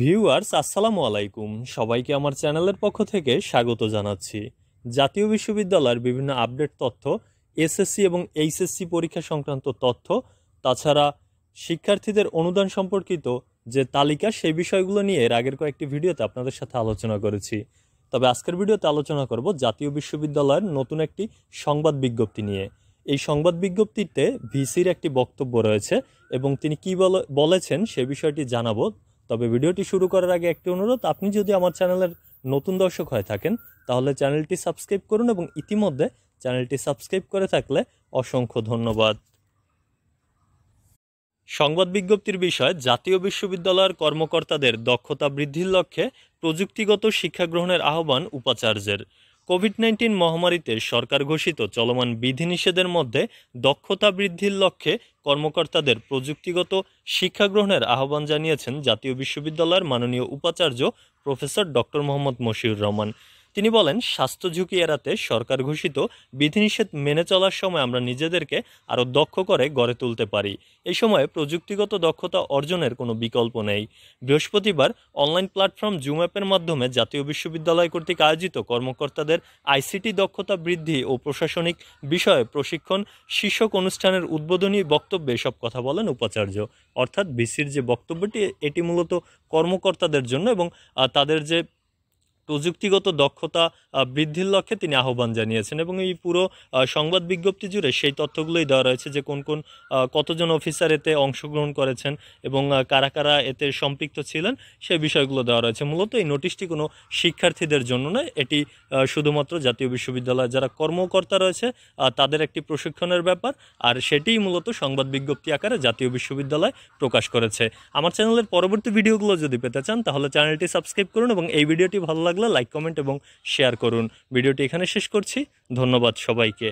viewers আসসালামু আলাইকুম সবাইকে আমার চ্যানেলের পক্ষ থেকে স্বাগত জানাচ্ছি জাতীয় বিশ্ববিদ্যালয়ের বিভিন্ন আপডেট তথ্য এসএসসি এবং এইচএসসি পরীক্ষা সংক্রান্ত তথ্য তাছাড়া শিক্ষার্থীদের অনুদান সম্পর্কিত যে তালিকা সেই বিষয়গুলো নিয়ে এর আগের কয়েকটি ভিডিওতে আপনাদের সাথে আলোচনা করেছি তবে আজকের ভিডিওতে আলোচনা করব জাতীয় বিশ্ববিদ্যালয়ের নতুন একটি সংবাদ বিজ্ঞপ্তি নিয়ে এই সংবাদ বিজ্ঞপ্তিতে ভিসির একটি বক্তব্য রয়েছে এবং তিনি কি বলেছেন সে বিষয়টি জানাবো তবে ভিডিওটি শুরু করার আগে একটি অনুরোধ আপনি যদি আমার চ্যানেলের নতুন দর্শক হয়ে থাকেন তাহলে চ্যানেলটি সাবস্ক্রাইব করুন এবং ইতিমধ্যে চ্যানেলটি সাবস্ক্রাইব করে থাকলে অসংখ্য ধন্যবাদ সংবাদ বিজ্ঞপ্তির বিষয় জাতীয় বিশ্ববিদ্যালয়ের কর্মকর্তাদের দক্ষতা বৃদ্ধির লক্ষ্যে প্রযুক্তিগত শিক্ষা গ্রহণের আহ্বান উপাচার্যের কোভিড নাইন্টিন মহামারীতে সরকার ঘোষিত চলমান বিধিনিষেধের মধ্যে দক্ষতা বৃদ্ধির লক্ষ্যে কর্মকর্তাদের প্রযুক্তিগত শিক্ষা গ্রহণের আহ্বান জানিয়েছেন জাতীয় বিশ্ববিদ্যালয়ের মাননীয় উপাচার্য প্রফেসর ডক্টর মোহাম্মদ মশিউর রহমান তিনি বলেন স্বাস্থ্য ঝুঁকি এড়াতে সরকার ঘোষিত বিধিনিষেধ মেনে চলার সময় আমরা নিজেদেরকে আরও দক্ষ করে গড়ে তুলতে পারি এই সময়ে প্রযুক্তিগত দক্ষতা অর্জনের কোনো বিকল্প নেই বৃহস্পতিবার অনলাইন প্ল্যাটফর্ম জুম অ্যাপের মাধ্যমে জাতীয় বিশ্ববিদ্যালয় কর্তৃক আয়োজিত কর্মকর্তাদের আইসিটি দক্ষতা বৃদ্ধি ও প্রশাসনিক বিষয়ে প্রশিক্ষণ শীর্ষক অনুষ্ঠানের উদ্বোধনী বক্তব্যে সব কথা বলেন উপাচার্য অর্থাৎ বিসির যে বক্তব্যটি এটি মূলত কর্মকর্তাদের জন্য এবং তাদের যে প্রযুক্তিগত দক্ষতা বৃদ্ধির লক্ষ্যে তিনি আহ্বান জানিয়েছেন এবং এই পুরো সংবাদ বিজ্ঞপ্তি জুড়ে সেই তথ্যগুলোই দেওয়া রয়েছে যে কোন কোন কতজন অফিসার এতে অংশগ্রহণ করেছেন এবং কারা কারা এতে সম্পৃক্ত ছিলেন সেই বিষয়গুলো দেওয়া রয়েছে মূলত এই নোটিশটি কোনো শিক্ষার্থীদের জন্য নয় এটি শুধুমাত্র জাতীয় বিশ্ববিদ্যালয়ে যারা কর্মকর্তা রয়েছে তাদের একটি প্রশিক্ষণের ব্যাপার আর সেটিই মূলত সংবাদ বিজ্ঞপ্তি আকারে জাতীয় বিশ্ববিদ্যালয় প্রকাশ করেছে আমার চ্যানেলের পরবর্তী ভিডিওগুলো যদি পেতে চান তাহলে চ্যানেলটি সাবস্ক্রাইব করুন এবং এই ভিডিওটি ভালো লাগে লাগলে লাইক কমেন্ট এবং শেয়ার করুন ভিডিওটি এখানে শেষ করছি ধন্যবাদ সবাইকে